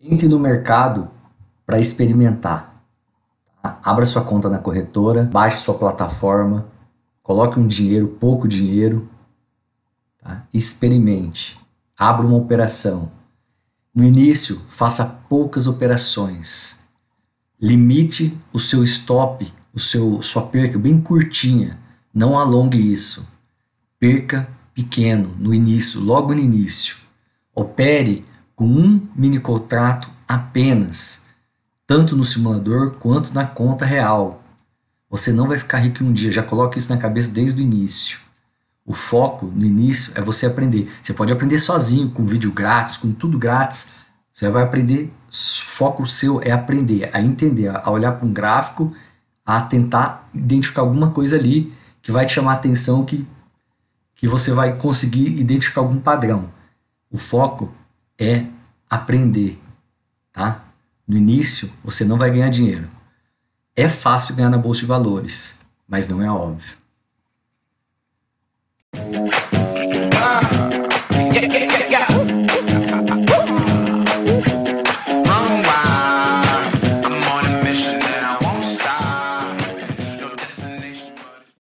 Entre no mercado para experimentar. Tá? Abra sua conta na corretora, baixe sua plataforma, coloque um dinheiro, pouco dinheiro, tá? experimente. Abra uma operação. No início, faça poucas operações. Limite o seu stop, o seu sua perca bem curtinha. Não alongue isso. Perca pequeno no início, logo no início. Opere com um mini contrato apenas, tanto no simulador quanto na conta real. Você não vai ficar rico em um dia, já coloque isso na cabeça desde o início. O foco no início é você aprender. Você pode aprender sozinho, com vídeo grátis, com tudo grátis. Você vai aprender, foco seu é aprender, a entender, a olhar para um gráfico, a tentar identificar alguma coisa ali que vai te chamar a atenção, que, que você vai conseguir identificar algum padrão. O foco é aprender, tá? No início, você não vai ganhar dinheiro. É fácil ganhar na bolsa de valores, mas não é óbvio.